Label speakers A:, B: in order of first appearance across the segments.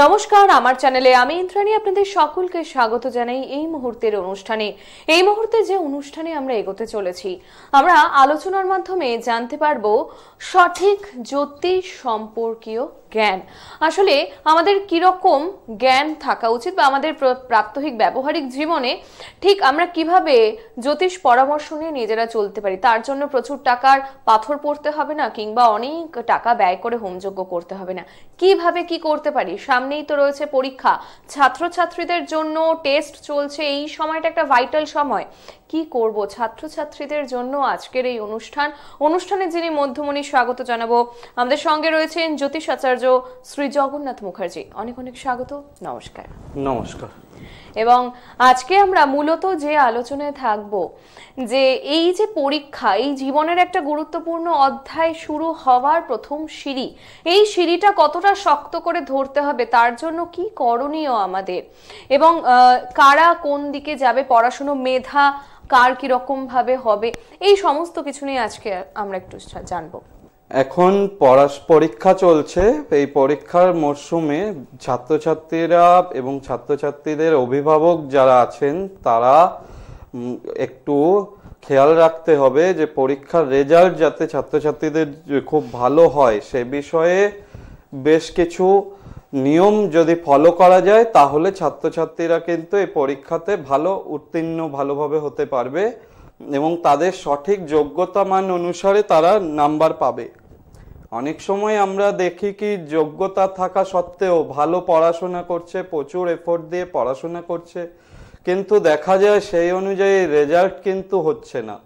A: নমস্কার আমার চ্যানেলে আমি ইন্দ্রাণী আপনাদের সকলকে স্বাগত জানাই এই মুহূর্তের অনুষ্ঠানে এই মুহূর্তে যে অনুষ্ঠানে আমরা এগোতে চলেছি আমরা আলোচনার মাধ্যমে জানতে পারব সঠিক জ্যোতিষ সম্পর্কীয় জ্ঞান আসলে আমাদের কীরকম জ্ঞান থাকা উচিত বা আমাদের প্রাত্যহিক ব্যবহারিক জীবনে ঠিক আমরা কিভাবে জ্যোতিষ পরামর্শ নিয়ে নিজেরা চলতে পারি তার জন্য প্রচুর টাকার পাথর পড়তে হবে না কিংবা অনেক টাকা ব্যয় করে হোমযোগ্য করতে হবে না কিভাবে কি করতে পারি সামনেই তো রয়েছে পরীক্ষা ছাত্রছাত্রীদের জন্য টেস্ট চলছে এই সময়টা একটা ভাইটাল সময় কি করব ছাত্রছাত্রীদের জন্য আজকের এই অনুষ্ঠান অনুষ্ঠানে যিনি মধ্যমণি স্বাগত জানাবো আমাদের সঙ্গে রয়েছেন জ্যোতিষ আচার্য শ্রী জগন্নাথ মুখার্জি অনেক অনেক স্বাগত নমস্কার নমস্কার এবং আজকে আমরা মূলত যে আলোচনায় থাকব যে এই যে পরীক্ষা এই জীবনের একটা গুরুত্বপূর্ণ অধ্যায় শুরু হওয়ার প্রথম সিঁড়ি এই সিঁড়িটা কতটা শক্ত করে ধরতে হবে তার জন্য কি করণীয় আমাদের এবং কারা কোন দিকে যাবে পড়াশুনো মেধা কার কীরকমভাবে হবে এই সমস্ত কিছু নিয়ে আজকে আমরা একটু জানবো
B: এখন পড়াশ পরীক্ষা চলছে এই পরীক্ষার মরশুমে ছাত্রছাত্রীরা এবং ছাত্রছাত্রীদের অভিভাবক যারা আছেন তারা একটু খেয়াল রাখতে হবে যে পরীক্ষার রেজাল্ট যাতে ছাত্রছাত্রীদের খুব ভালো হয় সে বিষয়ে বেশ কিছু নিয়ম যদি ফলো করা যায় তাহলে ছাত্রছাত্রীরা কিন্তু এই পরীক্ষাতে ভালো উত্তীর্ণ ভালোভাবে হতে পারবে এবং তাদের সঠিক যোগ্যতা মান অনুসারে তারা নাম্বার পাবে অনেক সময় আমরা দেখি কি যোগ্যতা থাকা সত্ত্বেও ভালো পড়াশোনা করছে প্রচুর এফোর্ট দিয়ে পড়াশোনা করছে কিন্তু দেখা যায় সেই অনুযায়ী রেজাল্ট কিন্তু হচ্ছে না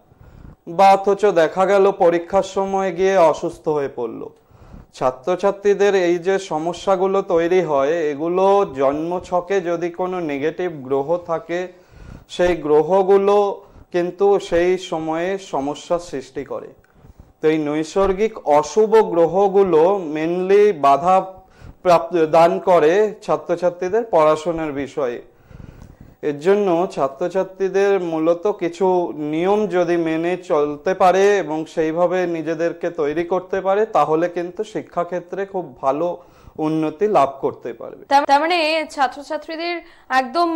B: বা অথচ দেখা গেল পরীক্ষার সময় গিয়ে অসুস্থ হয়ে পড়ল ছাত্রছাত্রীদের এই যে সমস্যাগুলো তৈরি হয় এগুলো জন্মছকে যদি কোনো নেগেটিভ গ্রহ থাকে সেই গ্রহগুলো কিন্তু সেই সময়ে সমস্যা সৃষ্টি করে তো এই নৈসর্গিক অশুভ গ্রহগুলো মেনলি বাধা প্রাপ্ত দান করে ছাত্রছাত্রীদের পড়াশোনার বিষয়ে এর জন্য ছাত্রছাত্রীদের মূলত কিছু নিয়ম যদি মেনে চলতে পারে এবং সেইভাবে নিজেদেরকে তৈরি করতে পারে তাহলে কিন্তু শিক্ষাক্ষেত্রে খুব ভালো উন্নতি লাভ করতে পারবে
A: তার মানে ছাত্রছাত্রীদের একদম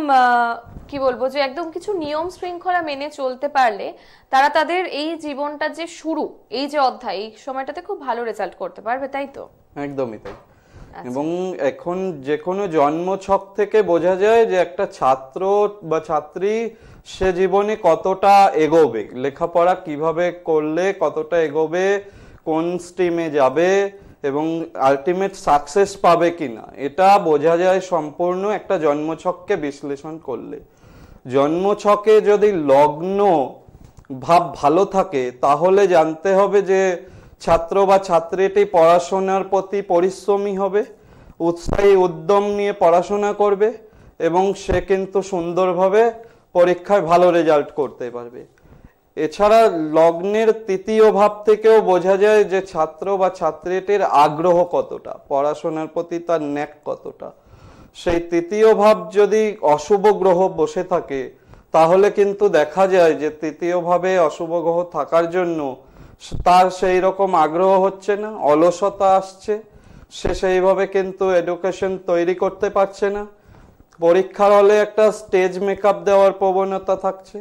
A: কি বলবো যে একদম কিছু নিয়ম শৃঙ্খলা মেনে চলতে পারলে তারা তাদের এই জীবনটা যে শুরু এই যে অধ্যায় এই সময়টাতে খুব ভালো রেজাল্ট করতে পারবে তাই তো
B: একদমই তাই আচ্ছা। এবং এখন যে কোনো জন্ম ছক থেকে বোঝা যায় যে একটা ছাত্র বা ছাত্রী সে জীবনে কতটা এগোবে লেখাপড়া কিভাবে করলে কতটা এগোবে কোন স্ট্রিমে যাবে এবং আলটিমেট সাকসেস পাবে কি না এটা বোঝা যায় সম্পূর্ণ একটা জন্মছককে বিশ্লেষণ করলে জন্মছকে যদি লগ্ন ভাব ভালো থাকে তাহলে জানতে হবে যে ছাত্র বা ছাত্রীটি পড়াশোনার প্রতি পরিশ্রমী হবে উৎসাহী উদ্যম নিয়ে পড়াশোনা করবে এবং সে কিন্তু সুন্দরভাবে পরীক্ষায় ভালো রেজাল্ট করতে পারবে এছাড়া লগ্নের তৃতীয় ভাব থেকেও বোঝা যায় যে ছাত্র বা ছাত্রীটির আগ্রহ কতটা পড়াশোনার প্রতি তার ন্যাক কতটা সেই তৃতীয় ভাব যদি অশুভ গ্রহ বসে থাকে তাহলে কিন্তু দেখা যায় যে তৃতীয়ভাবে অশুভ গ্রহ থাকার জন্য তার সেই রকম আগ্রহ হচ্ছে না অলসতা আসছে সে সেইভাবে কিন্তু এডুকেশন তৈরি করতে পারছে না পরীক্ষার হলে একটা স্টেজ মেকআপ দেওয়ার প্রবণতা থাকছে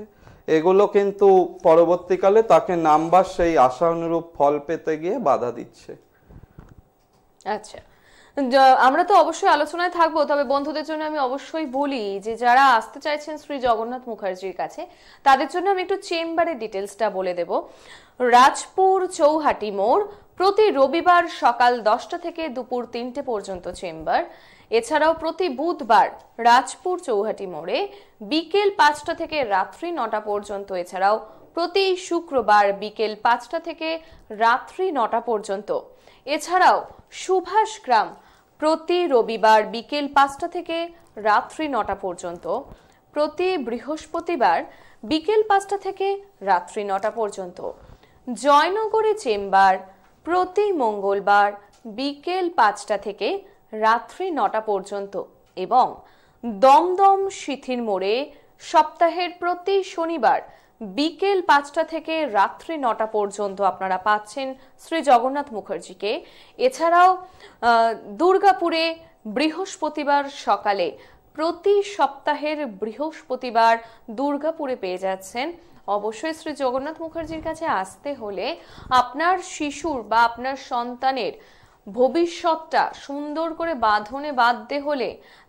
B: এগুলো কিন্তু পরবর্তীকালে তাকে নাম্বার সেই আশা অনুরূপ ফল পেতে গিয়ে বাধা দিচ্ছে
A: আচ্ছা আমরা তো অবশ্যই আলোচনায় থাকবো তবে বন্ধুদের জন্য আমি অবশ্যই বলি যে যারা আসতে চাইছেন শ্রী জগন্নাথ মুখার্জির কাছে তাদের জন্য আমি একটু চেম্বারের ডিটেলসটা বলে দেব রাজপুর চৌহাটি মোড় প্রতি রবিবার সকাল দশটা থেকে দুপুর তিনটে পর্যন্ত চেম্বার এছাড়াও প্রতি বুধবার রাজপুর চৌহাটি মোড়ে বিকেল পাঁচটা থেকে রাত্রি নটা পর্যন্ত এছাড়াও প্রতি শুক্রবার বিকেল পাঁচটা থেকে রাত্রি নটা পর্যন্ত এছাড়াও সুভাষ গ্রাম প্রতি রবিবার বিকেল পাঁচটা থেকে রাত্রি নটা পর্যন্ত প্রতি বৃহস্পতিবার বিকেল পাঁচটা থেকে রাত্রি নটা পর্যন্ত জয়নগরে চেম্বার প্রতি মঙ্গলবার বিকেল পাঁচটা থেকে রাত্রি নটা পর্যন্ত এবং দমদম শিথির মোড়ে সপ্তাহের প্রতি শনিবার বিকেল পাঁচটা থেকে রাত্রি নটা পর্যন্ত আপনারা পাচ্ছেন শ্রী জগন্নাথ মুখার্জিকে এছাড়াও দুর্গাপুরে বৃহস্পতিবার সকালে প্রতি সপ্তাহের বৃহস্পতিবার দুর্গাপুরে পেয়ে যাচ্ছেন অবশ্যই শ্রী জগন্নাথ মুখার্জির কাছে আসতে হলে আপনার শিশুর বা আপনার সন্তানের ভবিষ্যৎটা সুন্দর করে বাঁধনে বাঁধতে হলে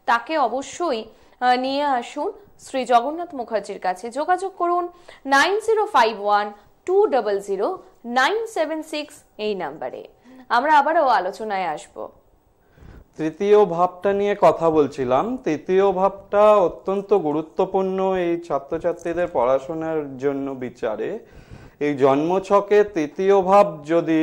A: তাকে অবশ্যই নিয়ে আসুন শ্রী জগন্নাথ মুখার্জির কাছে যোগাযোগ করুন nine zero five one two double zero nine seven six এই নাম্বারে আমরা আবারও আলোচনায় আসব
B: তৃতীয় ভাবটা নিয়ে কথা বলছিলাম তৃতীয় ভাবটা অত্যন্ত গুরুত্বপূর্ণ এই ছাত্রছাত্রীদের পড়াশোনার জন্য বিচারে এই জন্মছকে তৃতীয় ভাব যদি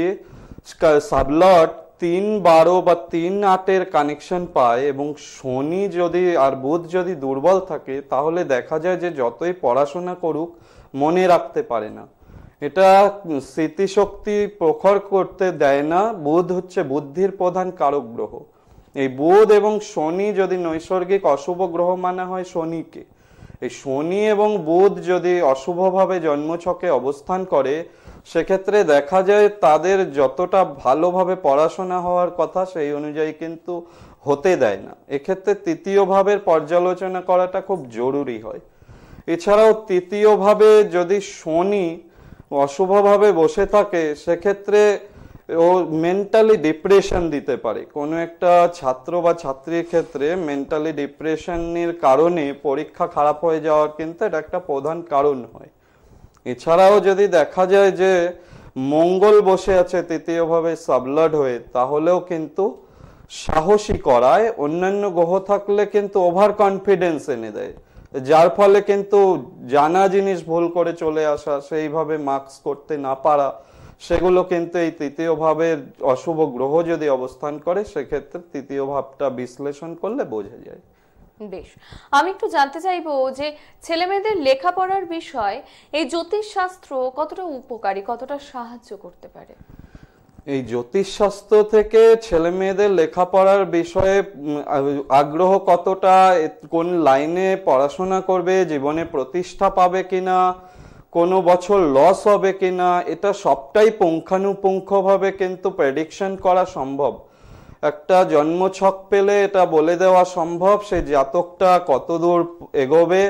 B: সাবলট তিন বারো বা তিন আটের কানেকশন পায় এবং শনি যদি আর বুধ যদি দুর্বল থাকে তাহলে দেখা যায় যে যতই পড়াশোনা করুক মনে রাখতে পারে না এটা স্মৃতিশক্তি প্রখর করতে দেয় না বুধ হচ্ছে বুদ্ধির প্রধান কারক গ্রহ এই বুধ এবং শনি যদি নৈসর্গিক অশুভ গ্রহ মানা হয় শনিকে এই শনি এবং বুধ যদি অশুভভাবে জন্মছকে অবস্থান করে সেক্ষেত্রে দেখা যায় তাদের যতটা ভালোভাবে পড়াশোনা হওয়ার কথা সেই অনুযায়ী কিন্তু হতে দেয় না এক্ষেত্রে তৃতীয় ভাবের পর্যালোচনা করাটা খুব জরুরি হয় এছাড়াও তৃতীয়ভাবে যদি শনি অশুভভাবে বসে থাকে সেক্ষেত্রে ও মেন্টালি ডিপ্রেশন দিতে পারে কোনো একটা ছাত্র বা ছাত্রীর ক্ষেত্রে মেন্টালি ডিপ্রেশনের কারণে পরীক্ষা খারাপ হয়ে যাওয়ার কিন্তু এটা একটা প্রধান কারণ হয় এছাড়াও যদি দেখা যায় যে মঙ্গল বসে আছে তৃতীয়ভাবে সাবলড হয়ে তাহলেও কিন্তু সাহসী করায় অন্যান্য গ্রহ থাকলে কিন্তু ওভার কনফিডেন্স এনে দেয় যার ফলে কিন্তু জানা জিনিস ভুল করে চলে আসা সেইভাবে মাক্স করতে না পারা সেগুলো কিন্তু এই তৃতীয়ভাবে অশুভ গ্রহ যদি অবস্থান করে সেক্ষেত্রে তৃতীয় ভাবটা বিশ্লেষণ করলে বোঝা যায়
A: বেশ আমি একটু জানতে চাইবো যে ছেলে মেয়েদের লেখাপড়ার বিষয় এই জ্যোতিষশাস্ত্র কতটা উপকারী কতটা সাহায্য করতে পারে
B: এই জ্যোতিষশাস্ত্র থেকে ছেলে মেয়েদের লেখাপড়ার বিষয়ে আগ্রহ কতটা কোন লাইনে পড়াশোনা করবে জীবনে প্রতিষ্ঠা পাবে কিনা কোনো বছর লস হবে কিনা এটা সবটাই পুঙ্খানুপুঙ্খভাবে কিন্তু প্রেডিকশন করা সম্ভব একটা জন্মছক পেলে এটা বলে দেওয়া সম্ভব সেই জাতকটা কতদূর এগোবে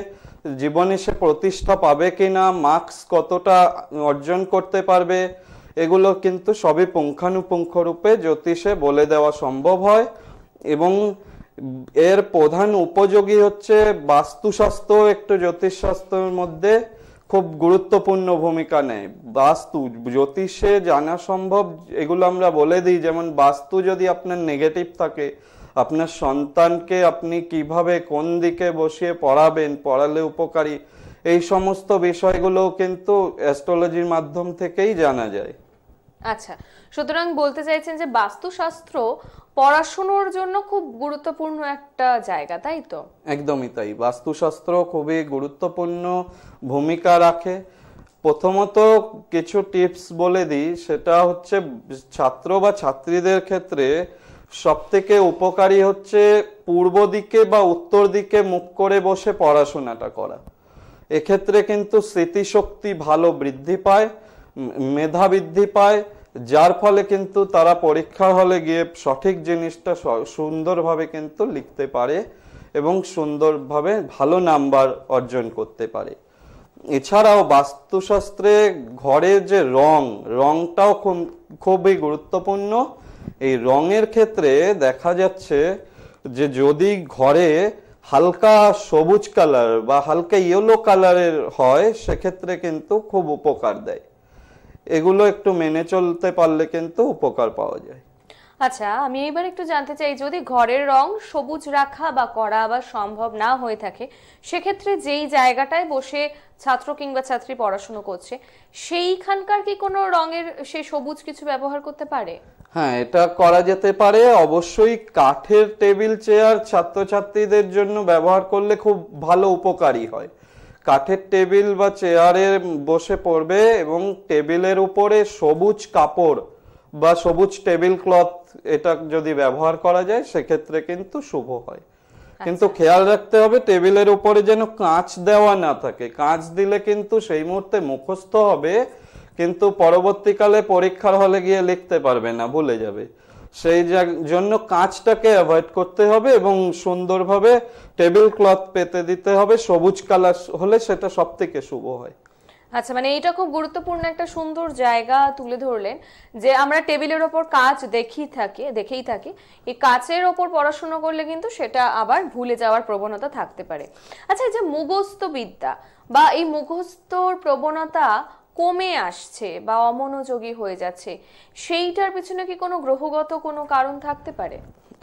B: জীবনে সে প্রতিষ্ঠা পাবে কি না মার্কস কতটা অর্জন করতে পারবে এগুলো কিন্তু সবই পুঙ্খানুপুঙ্খরূপে জ্যোতিষে বলে দেওয়া সম্ভব হয় এবং এর প্রধান উপযোগী হচ্ছে বাস্তুশাস্ত্র একটু জ্যোতিষশাস্ত্রের মধ্যে খুব গুরুত্বপূর্ণ ভূমিকা নেয় বাস্তু জ্যোতিষে জানা সম্ভব এগুলো আমরা বলে দিই যেমন বাস্তু যদি আপনার নেগেটিভ থাকে আপনার সন্তানকে আপনি কিভাবে কোন দিকে বসিয়ে পড়াবেন পড়ালে উপকারী এই সমস্ত বিষয়গুলো কিন্তু অ্যাস্ট্রোলজির মাধ্যম থেকেই জানা যায়
A: আচ্ছা সুতরাং বলতে চাইছেন যে বাস্তুশাস্ত্র পড়াশুনোর জন্য খুব গুরুত্বপূর্ণ একটা জায়গা তাই তো
B: একদমই তাই বাস্তুশাস্ত্র খুবই গুরুত্বপূর্ণ ভূমিকা রাখে প্রথমত কিছু টিপস বলে দিই সেটা হচ্ছে ছাত্র বা ছাত্রীদের ক্ষেত্রে সব থেকে উপকারী হচ্ছে পূর্ব দিকে বা উত্তর দিকে মুখ করে বসে পড়াশোনাটা করা এক্ষেত্রে কিন্তু স্মৃতিশক্তি ভালো বৃদ্ধি পায় মেধা বৃদ্ধি পায় যার ফলে কিন্তু তারা পরীক্ষা হলে গিয়ে সঠিক জিনিসটা সুন্দরভাবে কিন্তু লিখতে পারে এবং সুন্দরভাবে ভালো নাম্বার অর্জন করতে পারে এছাড়াও বাস্তুশাস্ত্রে ঘরে যে রং রংটাও খুবই গুরুত্বপূর্ণ এই রঙের ক্ষেত্রে দেখা যাচ্ছে যে যদি ঘরে হালকা সবুজ কালার বা হালকা ইয়েলো কালারের হয় সেক্ষেত্রে কিন্তু খুব উপকার দেয় এগুলো একটু মেনে চলতে পারলে কিন্তু উপকার পাওয়া যায়
A: আচ্ছা আমি এবার একটু জানতে চাই যদি ঘরের রং সবুজ রাখা বা করা আবার সম্ভব না হয়ে থাকে সেক্ষেত্রে যেই জায়গাটায় বসে ছাত্র কিংবা ছাত্রী পড়াশুনো করছে সেইখানকার কি কোনো রঙের সেই সবুজ কিছু ব্যবহার করতে পারে
B: হ্যাঁ এটা করা যেতে পারে অবশ্যই কাঠের টেবিল চেয়ার ছাত্রছাত্রীদের জন্য ব্যবহার করলে খুব ভালো উপকারী হয় কাঠের টেবিল বা চেয়ারে বসে পড়বে এবং টেবিলের উপরে সবুজ কাপড় বা সবুজ টেবিল ক্লথ এটা যদি ব্যবহার করা যায় সেক্ষেত্রে কিন্তু শুভ হয় আচ্ছা। কিন্তু খেয়াল রাখতে হবে টেবিলের উপরে যেন কাঁচ দেওয়া না থাকে কাঁচ দিলে কিন্তু সেই মুহূর্তে মুখস্থ হবে কিন্তু পরবর্তীকালে পরীক্ষার হলে গিয়ে লিখতে পারবে না ভুলে যাবে সেই জন্য কাঁচটাকে অ্যাভয়েড করতে হবে এবং সুন্দরভাবে টেবিল ক্লথ পেতে দিতে হবে সবুজ কালার হলে সেটা সব থেকে শুভ হয়
A: আচ্ছা মানে এটা খুব গুরুত্বপূর্ণ একটা সুন্দর জায়গা তুলে ধরলেন যে আমরা টেবিলের ওপর কাজ দেখি থাকি দেখেই থাকি এই কাচের ওপর পড়াশুনো করলে কিন্তু সেটা আবার ভুলে যাওয়ার প্রবণতা থাকতে পারে আচ্ছা এই যে মুখস্থ বিদ্যা বা এই মুখস্থর প্রবণতা কমে আসছে বা অমনোযোগী হয়ে যাচ্ছে সেইটার পিছনে কি কোনো গ্রহগত কোনো কারণ থাকতে পারে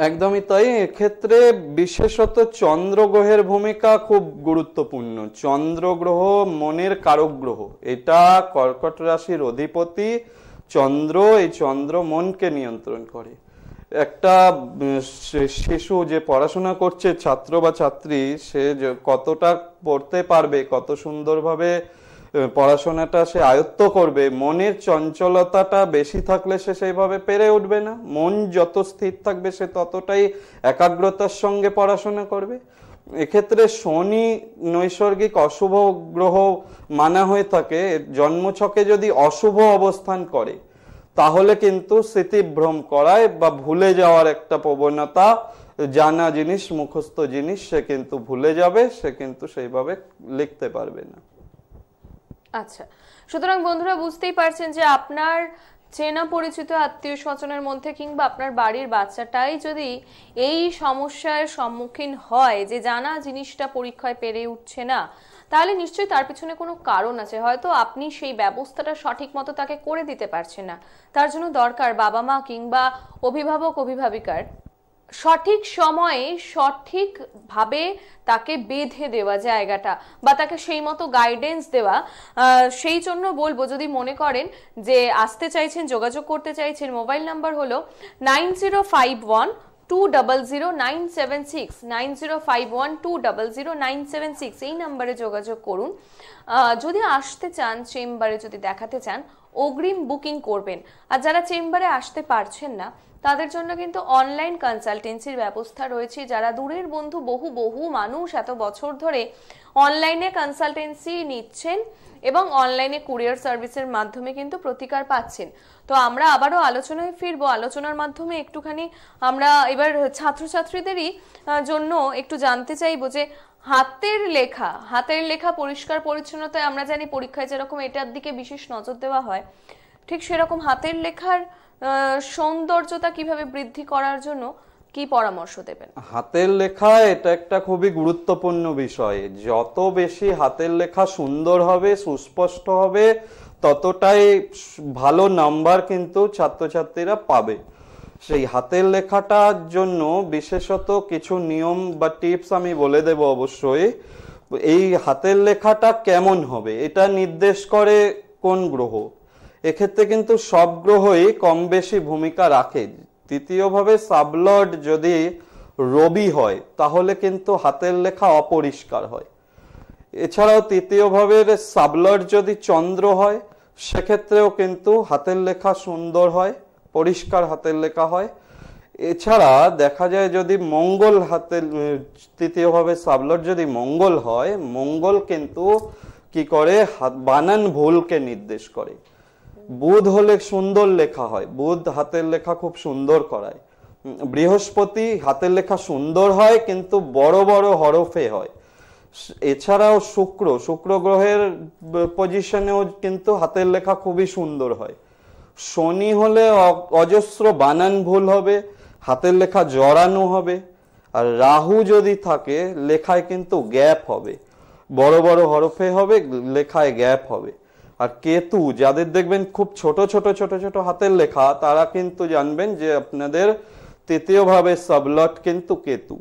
B: একদমই তাই এক্ষেত্রে বিশেষত চন্দ্রগ্রহের ভূমিকা খুব গুরুত্বপূর্ণ চন্দ্রগ্রহ মনের কারক গ্রহ এটা কর্কট রাশির অধিপতি চন্দ্র এই চন্দ্র মনকে নিয়ন্ত্রণ করে একটা শিশু যে পড়াশোনা করছে ছাত্র বা ছাত্রী সে কতটা পড়তে পারবে কত সুন্দরভাবে পড়াশোনাটা সে আয়ত্ত করবে মনের চঞ্চলতাটা বেশি থাকলে সে সেইভাবে পেরে উঠবে না মন যত স্থির থাকবে সে ততটাই একাগ্রতার সঙ্গে পড়াশোনা করবে এক্ষেত্রে শনি নৈসর্গিক অশুভ গ্রহ মানা হয়ে থাকে জন্মছকে যদি অশুভ অবস্থান করে তাহলে কিন্তু স্মৃতিভ্রম করায় বা ভুলে যাওয়ার একটা প্রবণতা জানা জিনিস মুখস্থ জিনিস সে কিন্তু ভুলে যাবে সে কিন্তু সেইভাবে লিখতে পারবে না
A: আচ্ছা সুতরাং বন্ধুরা বুঝতেই পারছেন যে আপনার চেনা পরিচিত আত্মীয় স্বজনের মধ্যে কিংবা আপনার বাড়ির বাচ্চাটাই যদি এই সমস্যার সম্মুখীন হয় যে জানা জিনিসটা পরীক্ষায় পেরে উঠছে না তাহলে নিশ্চয়ই তার পিছনে কোনো কারণ আছে হয়তো আপনি সেই ব্যবস্থাটা সঠিক মতো তাকে করে দিতে পারছেন না তার জন্য দরকার বাবা মা কিংবা অভিভাবক অভিভাবিকার সঠিক সময়ে সঠিকভাবে তাকে বেঁধে দেওয়া জায়গাটা বা তাকে সেই মতো গাইডেন্স দেওয়া সেই জন্য বলবো যদি মনে করেন যে আসতে চাইছেন যোগাযোগ করতে চাইছেন মোবাইল নাম্বার হলো nine zero five one two double zero nine seven six nine zero five one two double zero nine seven six এই নাম্বারে যোগাযোগ করুন যদি আসতে চান চেম্বারে যদি দেখাতে চান অগ্রিম বুকিং করবেন আর যারা চেম্বারে আসতে পারছেন না তাদের জন্য কিন্তু অনলাইন কনসালটেন্সির ব্যবস্থা রয়েছে যারা দূরের বন্ধু বহু বহু মানুষ এত বছর ধরে অনলাইনে কনসালটেন্সি নিচ্ছেন এবং অনলাইনে কুরিয়ার সার্ভিসের মাধ্যমে কিন্তু প্রতিকার পাচ্ছেন তো আমরা আবারও আলোচনায় ফিরব আলোচনার মাধ্যমে একটুখানি আমরা এবার ছাত্রছাত্রীদেরই জন্য একটু জানতে চাইব যে হাতের লেখা হাতের লেখা পরিষ্কার পরিচ্ছন্নতায় আমরা জানি পরীক্ষায় যেরকম এটার দিকে বিশেষ নজর দেওয়া হয় ঠিক সেরকম হাতের লেখার সৌন্দর্যতা কিভাবে বৃদ্ধি করার জন্য কি পরামর্শ দেবেন
B: হাতের লেখা এটা একটা খুবই গুরুত্বপূর্ণ বিষয় যত বেশি হাতের লেখা সুন্দর হবে সুস্পষ্ট হবে ততটাই ভালো নাম্বার কিন্তু ছাত্রছাত্রীরা পাবে সেই হাতের লেখাটার জন্য বিশেষত কিছু নিয়ম বা টিপস আমি বলে দেব অবশ্যই এই হাতের লেখাটা কেমন হবে এটা নির্দেশ করে কোন গ্রহ এক্ষেত্রে কিন্তু সব গ্রহই কম বেশি ভূমিকা রাখে তৃতীয়ভাবে সাবলড যদি রবি হয় তাহলে কিন্তু হাতের লেখা অপরিষ্কার হয় এছাড়াও তৃতীয় ভাবের সাবলড যদি চন্দ্র হয় সেক্ষেত্রেও কিন্তু হাতের লেখা সুন্দর হয় পরিষ্কার হাতের লেখা হয় এছাড়া দেখা যায় যদি মঙ্গল হাতে তৃতীয়ভাবে সাবলট যদি মঙ্গল হয় মঙ্গল কিন্তু কি করে বানান ভুলকে নির্দেশ করে বুধ হলে সুন্দর লেখা হয় বুধ হাতের লেখা খুব সুন্দর করায় বৃহস্পতি হাতের লেখা সুন্দর হয় কিন্তু বড় বড় হরফে হয় এছাড়াও শুক্র শুক্র গ্রহের পজিশনেও কিন্তু হাতের লেখা খুবই সুন্দর হয় শনি হলে অজস্র বানান ভুল হবে হাতের লেখা জড়ানো হবে আর রাহু যদি থাকে লেখায় কিন্তু গ্যাপ হবে বড় বড় হরফে হবে লেখায় গ্যাপ হবে আর কেতু যাদের দেখবেন খুব ছোট ছোট ছোট ছোট হাতের লেখা তারা কিন্তু জানবেন যে আপনাদের তৃতীয়ভাবে সাবলট কিন্তু কেতু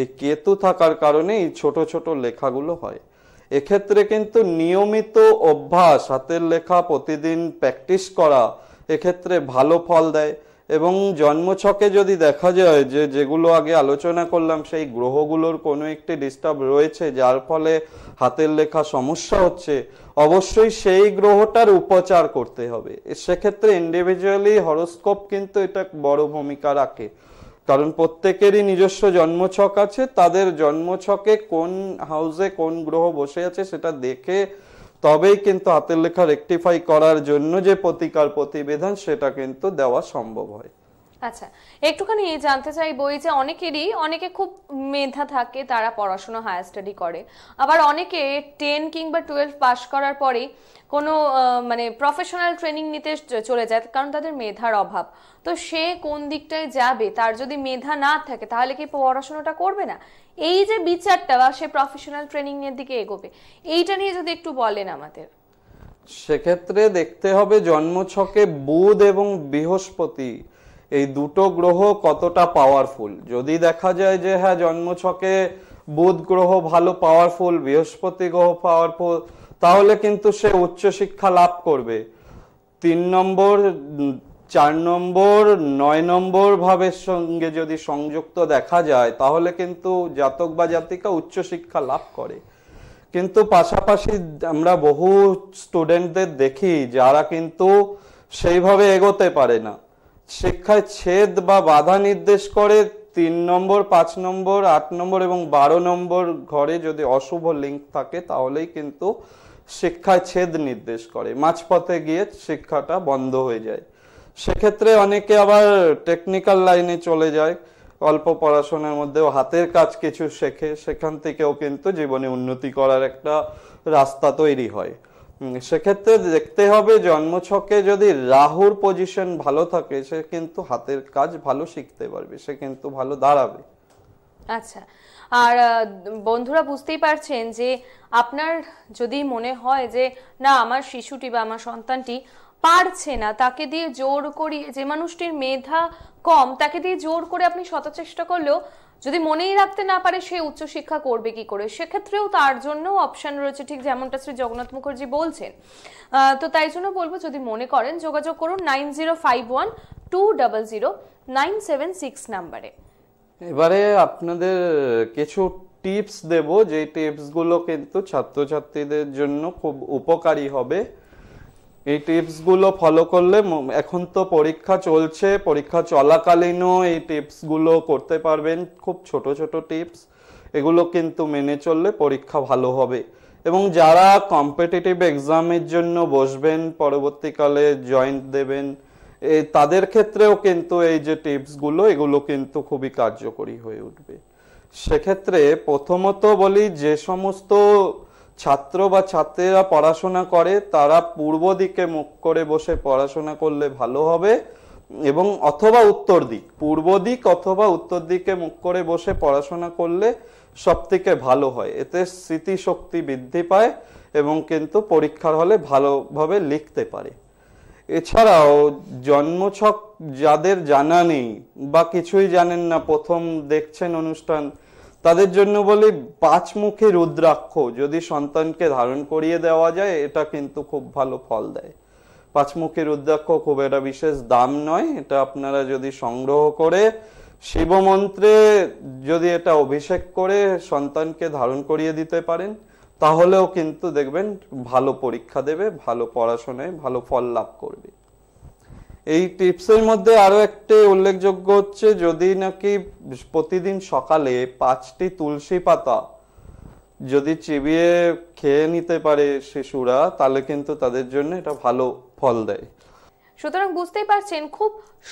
B: এই কেতু থাকার কারণে এই ছোট ছোট লেখাগুলো হয় এক্ষেত্রে কিন্তু নিয়মিত অভ্যাস হাতের লেখা প্রতিদিন প্র্যাকটিস করা এক্ষেত্রে ভালো ফল দেয় এবং জন্মছকে যদি দেখা যায় যে যেগুলো আগে আলোচনা করলাম সেই গ্রহগুলোর কোনো একটি ডিস্টার্ব রয়েছে যার ফলে হাতের লেখা সমস্যা হচ্ছে অবশ্যই সেই গ্রহটার উপচার করতে হবে সেক্ষেত্রে ইন্ডিভিজুয়ালি হরোস্কোপ কিন্তু এটা বড় ভূমিকা রাখে কারণ প্রত্যেকেরই নিজস্ব জন্মছক আছে তাদের জন্মছকে কোন হাউসে কোন গ্রহ বসে আছে সেটা দেখে তবেই কিন্তু হাতের লেখা রেকটিফাই করার জন্য যে প্রতিকার প্রতিবেদন সেটা কিন্তু দেওয়া সম্ভব হয়
A: আচ্ছা একটুখানি জানতে চাইবো এই যে অনেকেরই অনেকে খুব মেধা থাকে তারা পড়াশোনা হায়ার স্টাডি করে আবার অনেকে টেন কিংবা টুয়েলভ পাস করার পরে কোনো মানে প্রফেশনাল ট্রেনিং নিতে চলে যায় কারণ তাদের মেধার অভাব তো সে কোন দিকটায় যাবে তার যদি মেধা না থাকে তাহলে কি পড়াশোনাটা করবে না এই যে বিচারটা বা সে প্রফেশনাল ট্রেনিং এর দিকে এগোবে এইটা নিয়ে যদি একটু বলেন আমাদের
B: সেক্ষেত্রে দেখতে হবে জন্মছকে বুধ এবং বৃহস্পতি এই দুটো গ্রহ কতটা পাওয়ারফুল যদি দেখা যায় যে হ্যাঁ জন্মছকে বুধ গ্রহ ভালো পাওয়ারফুল বৃহস্পতি গ্রহ পাওয়ারফুল তাহলে কিন্তু সে উচ্চ শিক্ষা লাভ করবে তিন নম্বর চার নম্বর নয় নম্বর ভাবের সঙ্গে যদি সংযুক্ত দেখা যায় তাহলে কিন্তু জাতক বা জাতিকা উচ্চ শিক্ষা লাভ করে কিন্তু পাশাপাশি আমরা বহু স্টুডেন্টদের দেখি যারা কিন্তু সেইভাবে এগোতে পারে না শিক্ষায় ছেদ বা বাধা নির্দেশ করে তিন নম্বর পাঁচ নম্বর আট নম্বর এবং বারো নম্বর ঘরে যদি অশুভ লিঙ্ক থাকে তাহলেই কিন্তু শিক্ষায় ছেদ নির্দেশ করে মাঝপথে গিয়ে শিক্ষাটা বন্ধ হয়ে যায় সেক্ষেত্রে অনেকে আবার টেকনিক্যাল লাইনে চলে যায় অল্প পড়াশোনার মধ্যেও হাতের কাজ কিছু শেখে সেখান থেকেও কিন্তু জীবনে উন্নতি করার একটা রাস্তা তৈরি হয় সেক্ষেত্রে দেখতে হবে জন্মছকে যদি রাহুর পজিশন ভালো থাকে সে কিন্তু হাতের কাজ ভালো শিখতে পারবে সে কিন্তু ভালো দাঁড়াবে
A: আচ্ছা আর বন্ধুরা বুঝতেই পারছেন যে আপনার যদি মনে হয় যে না আমার শিশুটি বা আমার সন্তানটি পারছে না তাকে দিয়ে জোর করিয়ে যে মানুষটির মেধা কম তাকে দিয়ে জোর করে আপনি শত চেষ্টা করলেও যদি মনেই রাখতে না পারে সে উচ্চশিক্ষা করবে কি করে সেক্ষেত্রেও তার জন্য অপশন রয়েছে ঠিক যেমনটা শ্রী জগন্নাথ মুখার্জি বলছেন তো তাই জন্য বলবো যদি মনে করেন যোগাযোগ করুন nine zero five one two double zero nine seven six নাম্বারে
B: এবারে আপনাদের কিছু টিপস দেব যে টিপসগুলো কিন্তু ছাত্রছাত্রীদের জন্য খুব উপকারী হবে এই টিপসগুলো ফলো করলে এখন তো পরীক্ষা চলছে পরীক্ষা চলাকালীনও এই টিপসগুলো করতে পারবেন খুব ছোট ছোট টিপস এগুলো কিন্তু মেনে চললে পরীক্ষা ভালো হবে এবং যারা কম্পিটিটিভ এক্সামের জন্য বসবেন পরবর্তীকালে জয়েন্ট দেবেন তাদের ক্ষেত্রেও কিন্তু এই যে টিপসগুলো এগুলো কিন্তু খুবই কার্যকরী হয়ে উঠবে সেক্ষেত্রে প্রথমত বলি যে সমস্ত ছাত্র বা ছাত্রীরা পড়াশোনা করে তারা পূর্ব দিকে মুখ করে বসে পড়াশোনা করলে ভালো হবে এবং অথবা উত্তর দিক পূর্ব দিক অথবা উত্তর দিকে মুখ করে বসে পড়াশোনা করলে সব থেকে ভালো হয় এতে স্মৃতিশক্তি বৃদ্ধি পায় এবং কিন্তু পরীক্ষার হলে ভালোভাবে লিখতে পারে এছাড়াও জন্মছক যাদের জানা নেই বা কিছুই জানেন না প্রথম দেখছেন অনুষ্ঠান তাদের জন্য বলি পাঁচ মুখে রুদ্রাক্ষ যদি সন্তানকে ধারণ করিয়ে দেওয়া যায় এটা কিন্তু খুব ভালো ফল দেয় পাঁচমুখী রুদ্রাক্ষ খুব এটা বিশেষ দাম নয় এটা আপনারা যদি সংগ্রহ করে শিব মন্ত্রে যদি এটা অভিষেক করে সন্তানকে ধারণ করিয়ে দিতে পারেন তাহলেও কিন্তু দেখবেন ভালো পরীক্ষা দেবে ভালো পড়াশোনায় ভালো ফল লাভ করবে এই টিপসের মধ্যে আরও একটি উল্লেখযোগ্য হচ্ছে যদি নাকি প্রতিদিন সকালে পাঁচটি তুলসী পাতা যদি চিবিয়ে খেয়ে নিতে পারে শিশুরা তাহলে কিন্তু তাদের জন্য এটা ভালো ফল দেয়
A: সুতরাং বুঝতেই পারছেন খুব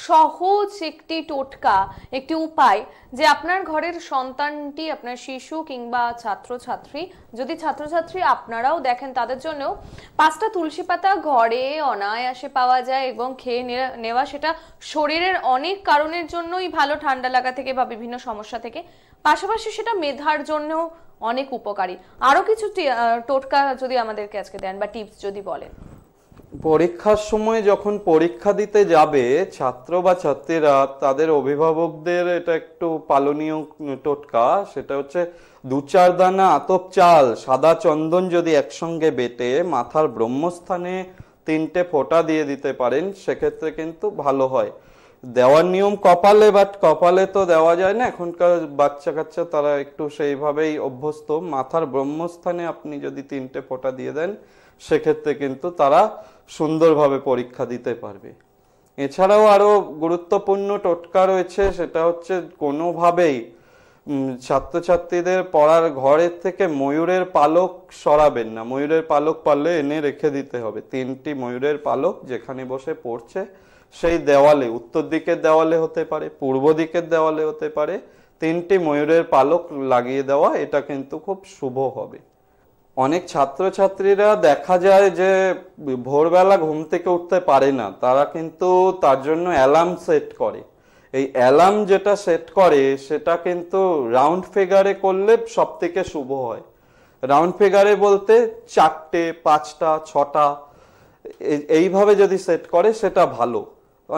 A: সহজ একটি টোটকা একটি উপায় যে আপনার ঘরের সন্তানটি আপনার শিশু কিংবা ছাত্রছাত্রী যদি ছাত্রছাত্রী আপনারাও দেখেন তাদের জন্যও পাঁচটা তুলসী পাতা ঘরে অনায়াসে পাওয়া যায় এবং খেয়ে নেওয়া সেটা শরীরের অনেক কারণের জন্যই ভালো ঠান্ডা লাগা থেকে বা বিভিন্ন সমস্যা থেকে পাশাপাশি সেটা মেধার জন্যও অনেক উপকারী আরও কিছু টোটকা যদি আমাদেরকে আজকে দেন বা টিপস যদি বলেন
B: পরীক্ষার সময় যখন পরীক্ষা দিতে যাবে ছাত্র বা ছাত্রীরা তাদের অভিভাবকদের এটা একটু পালনীয় টোটকা সেটা হচ্ছে দু চার দানা আতপ চাল সাদা চন্দন যদি একসঙ্গে বেটে মাথার ব্রহ্মস্থানে তিনটে ফোঁটা দিয়ে দিতে পারেন সেক্ষেত্রে কিন্তু ভালো হয় দেওয়ার নিয়ম কপালে বাট কপালে তো দেওয়া যায় না এখনকার বাচ্চা কাচ্চা তারা একটু সেইভাবেই অভ্যস্ত মাথার ব্রহ্মস্থানে আপনি যদি তিনটে ফোঁটা দিয়ে দেন সেক্ষেত্রে কিন্তু তারা সুন্দরভাবে পরীক্ষা দিতে পারবে এছাড়াও আরও গুরুত্বপূর্ণ টোটকা রয়েছে সেটা হচ্ছে কোনোভাবেই ছাত্রছাত্রীদের পড়ার ঘরের থেকে ময়ূরের পালক সরাবেন না ময়ূরের পালক পারলে এনে রেখে দিতে হবে তিনটি ময়ূরের পালক যেখানে বসে পড়ছে সেই দেওয়ালে উত্তর দিকের দেওয়ালে হতে পারে পূর্ব দিকের দেওয়ালে হতে পারে তিনটি ময়ূরের পালক লাগিয়ে দেওয়া এটা কিন্তু খুব শুভ হবে অনেক ছাত্রছাত্রীরা দেখা যায় যে ভোরবেলা ঘুম থেকে উঠতে পারে না তারা কিন্তু তার জন্য অ্যালার্ম সেট করে এই অ্যালার্ম যেটা সেট করে সেটা কিন্তু রাউন্ড ফিগারে করলে সব থেকে শুভ হয় রাউন্ড ফিগারে বলতে চারটে পাঁচটা ছটা এইভাবে যদি সেট করে সেটা ভালো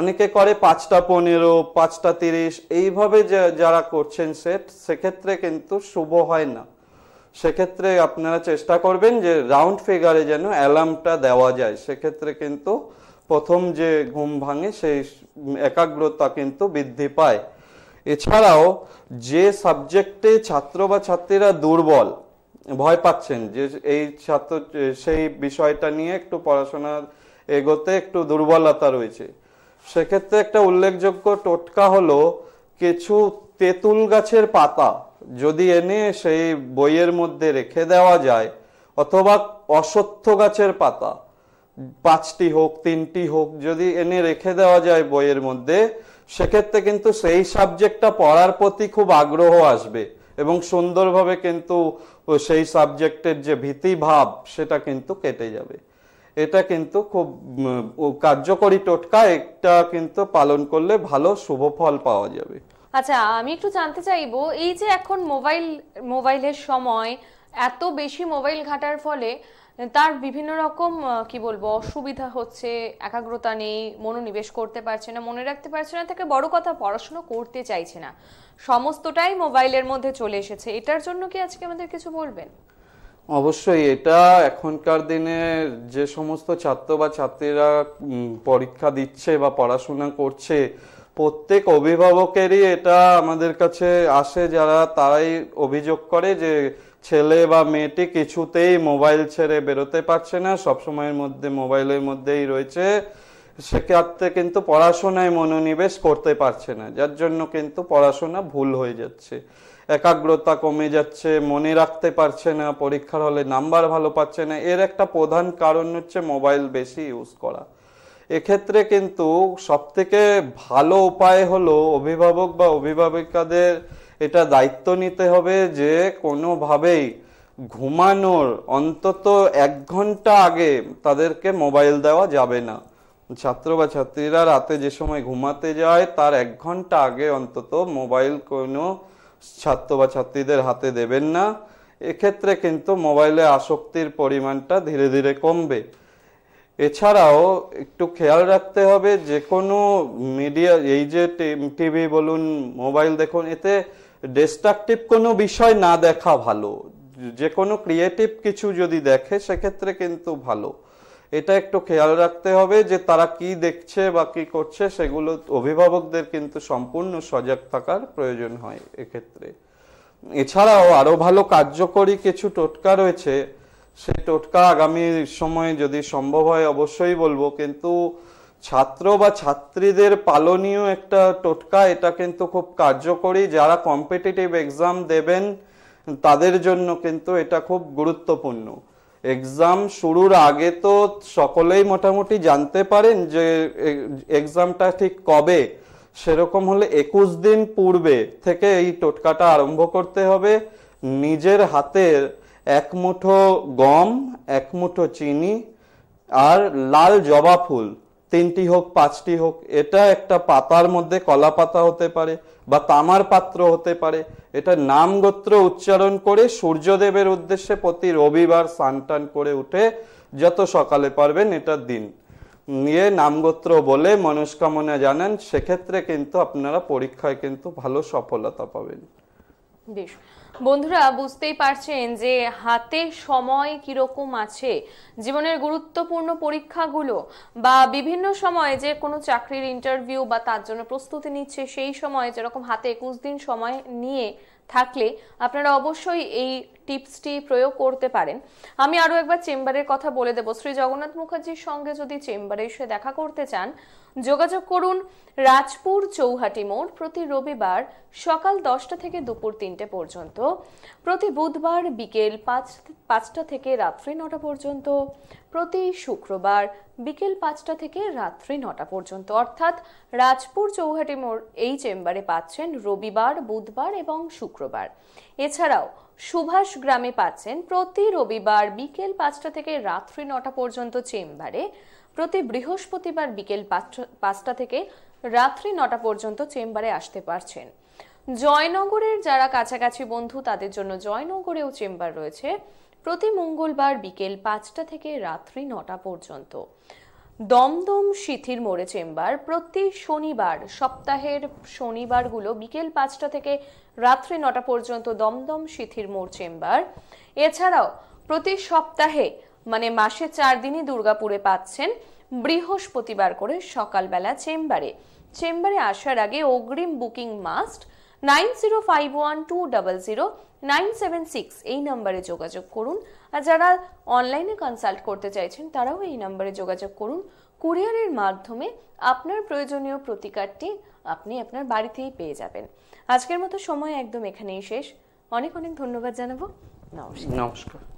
B: অনেকে করে পাঁচটা পনেরো পাঁচটা তিরিশ এইভাবে যারা করছেন সেট সেক্ষেত্রে কিন্তু শুভ হয় না সেক্ষেত্রে আপনারা চেষ্টা করবেন যে রাউন্ড ফিগারে যেন অ্যালার্মটা দেওয়া যায় সেক্ষেত্রে কিন্তু প্রথম যে ঘুম ভাঙে সেই একাগ্রতা কিন্তু বৃদ্ধি পায় এছাড়াও যে সাবজেক্টে ছাত্র বা ছাত্রীরা দুর্বল ভয় পাচ্ছেন যে এই ছাত্র সেই বিষয়টা নিয়ে একটু পড়াশোনার এগোতে একটু দুর্বলতা রয়েছে সেক্ষেত্রে একটা উল্লেখযোগ্য টোটকা হলো কিছু তেঁতুল গাছের পাতা যদি এনে সেই বইয়ের মধ্যে রেখে দেওয়া যায় অথবা অসত্য গাছের পাতা পাঁচটি হোক তিনটি হোক যদি এনে রেখে দেওয়া যায় বইয়ের মধ্যে সেক্ষেত্রে কিন্তু সেই সাবজেক্টটা পড়ার প্রতি খুব আগ্রহ আসবে এবং সুন্দরভাবে কিন্তু সেই সাবজেক্টের যে ভীতি ভাব সেটা কিন্তু কেটে যাবে এটা কিন্তু খুব কার্যকরী টোটকা এটা কিন্তু পালন করলে ভালো শুভ ফল পাওয়া যাবে
A: আচ্ছা আমি একটু জানতে চাইব এই যে এখন মোবাইল মোবাইলের সময় এত বেশি মোবাইল ঘাটার ফলে তার বিভিন্ন রকম কি বলবো অসুবিধা হচ্ছে একাগ্রতা নেই মনোনিবেশ করতে পারছে না মনে রাখতে পারছে না থেকে বড় কথা পড়াশুনো করতে চাইছে না সমস্তটাই মোবাইলের মধ্যে চলে এসেছে এটার জন্য কি আজকে আমাদের কিছু বলবেন
B: অবশ্যই এটা এখনকার দিনে যে সমস্ত ছাত্র বা ছাত্রীরা পরীক্ষা দিচ্ছে বা পড়াশোনা করছে প্রত্যেক অভিভাবকেরই এটা আমাদের কাছে আসে যারা তারাই অভিযোগ করে যে ছেলে বা মেয়েটি কিছুতেই মোবাইল ছেড়ে বেরোতে পারছে না সবসময়ের মধ্যে মোবাইলের মধ্যেই রয়েছে সেক্ষেত্রে কিন্তু পড়াশোনায় মনোনিবেশ করতে পারছে না যার জন্য কিন্তু পড়াশোনা ভুল হয়ে যাচ্ছে একাগ্রতা কমে যাচ্ছে মনে রাখতে পারছে না পরীক্ষার হলে নাম্বার ভালো পাচ্ছে না এর একটা প্রধান কারণ হচ্ছে মোবাইল বেশি ইউজ করা এক্ষেত্রে কিন্তু সবথেকে ভালো উপায় হলো অভিভাবক বা অভিভাবিকাদের এটা দায়িত্ব নিতে হবে যে কোনোভাবেই ঘুমানোর অন্তত এক ঘন্টা আগে তাদেরকে মোবাইল দেওয়া যাবে না ছাত্র বা ছাত্রীরা রাতে যে সময় ঘুমাতে যায় তার এক ঘন্টা আগে অন্তত মোবাইল কোনো ছাত্র বা ছাত্রীদের হাতে দেবেন না এক্ষেত্রে কিন্তু মোবাইলে আসক্তির পরিমাণটা ধীরে ধীরে কমবে এছাড়াও একটু খেয়াল রাখতে হবে যে কোনো মিডিয়া এই যে টিভি বলুন মোবাইল দেখুন এতে ডিস্ট্রাকটিভ কোনো বিষয় না দেখা ভালো যে কোনো ক্রিয়েটিভ কিছু যদি দেখে সেক্ষেত্রে কিন্তু ভালো এটা একটু খেয়াল রাখতে হবে যে তারা কি দেখছে বা কি করছে সেগুলো অভিভাবকদের কিন্তু সম্পূর্ণ সজাগ থাকার প্রয়োজন হয় এক্ষেত্রে এছাড়াও আরও ভালো কার্যকরী কিছু টোটকা রয়েছে সে টোটকা আগামী সময়ে যদি সম্ভব হয় অবশ্যই বলবো কিন্তু ছাত্র বা ছাত্রীদের পালনীয় একটা টোটকা এটা কিন্তু খুব কার্যকরী যারা কম্পিটিটিভ এক্সাম দেবেন তাদের জন্য কিন্তু এটা খুব গুরুত্বপূর্ণ এক্সাম শুরুর আগে তো সকলেই মোটামুটি জানতে পারেন যে এক্সামটা ঠিক কবে সেরকম হলে একুশ দিন পূর্বে থেকে এই টোটকাটা আরম্ভ করতে হবে নিজের হাতের এক মুঠো গম এক মুঠো চিনি আর লাল জবা ফুল তিনটি হোক পাঁচটি হোক এটা একটা পাতার মধ্যে কলা পাতা হতে পারে বা তামার পাত্র হতে পারে এটা নাম গোত্র উচ্চারণ করে সূর্যদেবের উদ্দেশ্যে প্রতি রবিবার স্নান করে উঠে যত সকালে পারবেন এটা দিন নিয়ে নামগোত্র বলে মনস্কামনা জানান সেক্ষেত্রে কিন্তু আপনারা পরীক্ষায় কিন্তু ভালো সফলতা পাবেন
A: বেশ বন্ধুরা বুঝতেই পারছেন যে হাতে সময় কীরকম আছে জীবনের গুরুত্বপূর্ণ পরীক্ষাগুলো বা বিভিন্ন সময়ে যে কোনো চাকরির ইন্টারভিউ বা তার জন্য প্রস্তুতি নিচ্ছে সেই সময়ে যেরকম হাতে একুশ দিন সময় নিয়ে থাকলে আপনারা অবশ্যই এই টিপসটি প্রয়োগ করতে পারেন আমি আরও একবার চেম্বারের কথা বলে দেবো শ্রী জগন্নাথ মুখার্জির সঙ্গে যদি চেম্বারে এসে দেখা করতে চান যোগাযোগ করুন রাজপুর চৌহাটি মোড় প্রতি রবিবার সকাল দশটা থেকে দুপুর তিনটে পর্যন্ত প্রতি বুধবার বিকেল পাঁচ পাঁচটা থেকে রাত্রি নটা পর্যন্ত প্রতি শুক্রবার বিকেল পাঁচটা থেকে রাত্রি নটা পর্যন্ত অর্থাৎ রাজপুর চৌহাটি মোড় এই চেম্বারে পাচ্ছেন রবিবার বুধবার এবং শুক্রবার এছাড়াও সুভাষ গ্রামে পাচ্ছেন প্রতি রবিবার বিকেল পাঁচটা থেকে রাত্রি নটা পর্যন্ত চেম্বারে প্রতি বৃহস্পতিবার বিকেল পাঁচটা থেকে রাত্রি নটা পর্যন্ত চেম্বারে আসতে পারছেন জয়নগরের যারা কাছাকাছি বন্ধু তাদের জন্য জয়নগরেও চেম্বার রয়েছে প্রতি মঙ্গলবার বিকেল পাঁচটা থেকে রাত্রি নটা পর্যন্ত দমদম সিথির মোড়ে চেম্বার প্রতি শনিবার সপ্তাহের শনিবারগুলো বিকেল পাঁচটা থেকে রাত্রি নটা পর্যন্ত দমদম সিথির মোড় চেম্বার এছাড়াও প্রতি সপ্তাহে মানে মাসে চার দিনই দুর্গাপুরে পাচ্ছেন বৃহস্পতিবার করে সকালবেলা চেম্বারে চেম্বারে আসার আগে অগ্রিম booking must nine zero five one two double zero nine seven six এই নাম্বারে যোগাযোগ করুন আর যারা অনলাইনে কনসাল্ট করতে চাইছেন তারাও এই নাম্বারে যোগাযোগ করুন কুরিয়ারের মাধ্যমে আপনার প্রয়োজনীয় প্রতিকারটি আপনি আপনার বাড়িতেই পেয়ে যাবেন আজকের মতো সময় একদম এখানেই শেষ অনেক অনেক ধন্যবাদ জানাবো নমস্কার নমস্কার